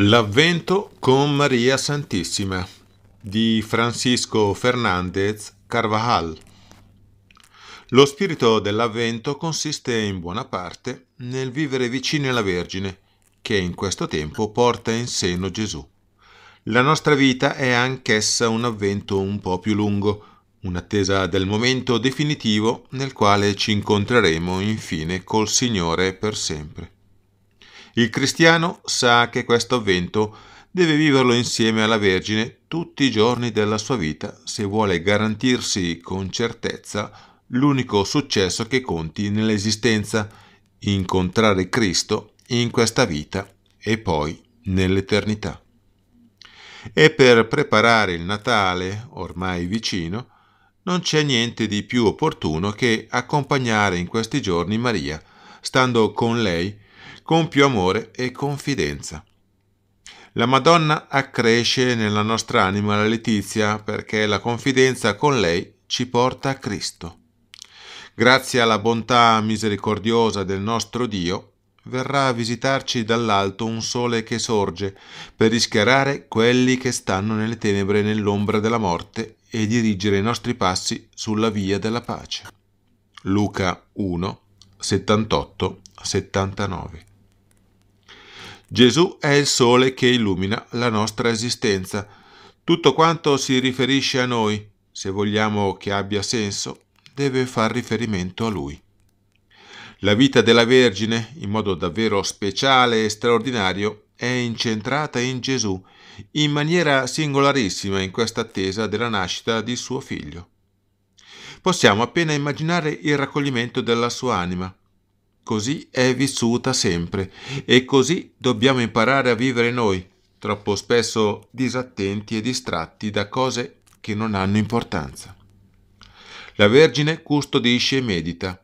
L'avvento con Maria Santissima di Francisco Fernandez Carvajal. Lo spirito dell'avvento consiste in buona parte nel vivere vicini alla Vergine, che in questo tempo porta in seno Gesù. La nostra vita è anch'essa un avvento un po' più lungo, un'attesa del momento definitivo nel quale ci incontreremo infine col Signore per sempre. Il cristiano sa che questo avvento deve viverlo insieme alla Vergine tutti i giorni della sua vita se vuole garantirsi con certezza l'unico successo che conti nell'esistenza, incontrare Cristo in questa vita e poi nell'eternità. E per preparare il Natale, ormai vicino, non c'è niente di più opportuno che accompagnare in questi giorni Maria, stando con lei con più amore e confidenza. La Madonna accresce nella nostra anima la letizia perché la confidenza con lei ci porta a Cristo. Grazie alla bontà misericordiosa del nostro Dio, verrà a visitarci dall'alto un sole che sorge per rischiarare quelli che stanno nelle tenebre nell'ombra della morte e dirigere i nostri passi sulla via della pace. Luca 1, 78 79. Gesù è il sole che illumina la nostra esistenza. Tutto quanto si riferisce a noi, se vogliamo che abbia senso, deve far riferimento a lui. La vita della Vergine, in modo davvero speciale e straordinario, è incentrata in Gesù, in maniera singolarissima in questa attesa della nascita di suo figlio. Possiamo appena immaginare il raccoglimento della sua anima, Così è vissuta sempre e così dobbiamo imparare a vivere noi, troppo spesso disattenti e distratti da cose che non hanno importanza. La Vergine custodisce e medita.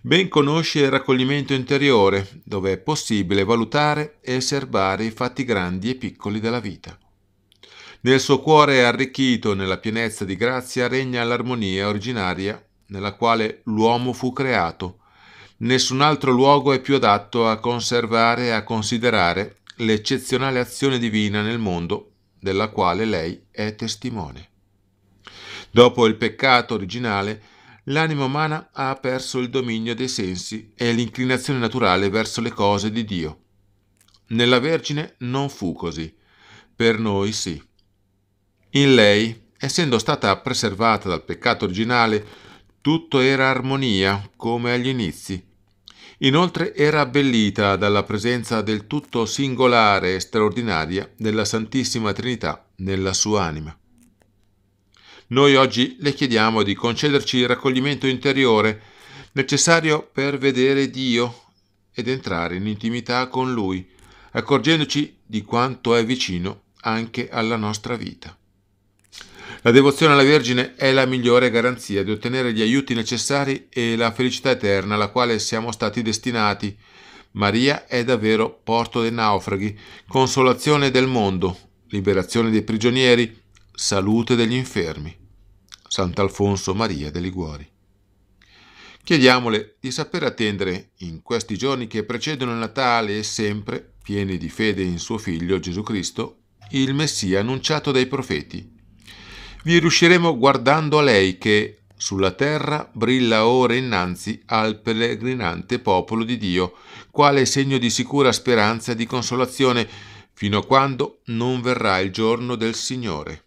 Ben conosce il raccoglimento interiore, dove è possibile valutare e osservare i fatti grandi e piccoli della vita. Nel suo cuore arricchito nella pienezza di grazia regna l'armonia originaria nella quale l'uomo fu creato, nessun altro luogo è più adatto a conservare e a considerare l'eccezionale azione divina nel mondo della quale lei è testimone. Dopo il peccato originale, l'anima umana ha perso il dominio dei sensi e l'inclinazione naturale verso le cose di Dio. Nella Vergine non fu così, per noi sì. In lei, essendo stata preservata dal peccato originale, tutto era armonia come agli inizi, Inoltre era abbellita dalla presenza del tutto singolare e straordinaria della Santissima Trinità nella sua anima. Noi oggi le chiediamo di concederci il raccoglimento interiore necessario per vedere Dio ed entrare in intimità con Lui, accorgendoci di quanto è vicino anche alla nostra vita. La devozione alla Vergine è la migliore garanzia di ottenere gli aiuti necessari e la felicità eterna alla quale siamo stati destinati. Maria è davvero porto dei naufraghi, consolazione del mondo, liberazione dei prigionieri, salute degli infermi. Sant'Alfonso Maria de Liguori. Chiediamole di saper attendere in questi giorni che precedono il Natale e sempre, pieni di fede in suo Figlio Gesù Cristo, il Messia annunciato dai profeti, vi riusciremo guardando a lei che, sulla terra, brilla ora innanzi al pellegrinante popolo di Dio, quale segno di sicura speranza e di consolazione, fino a quando non verrà il giorno del Signore.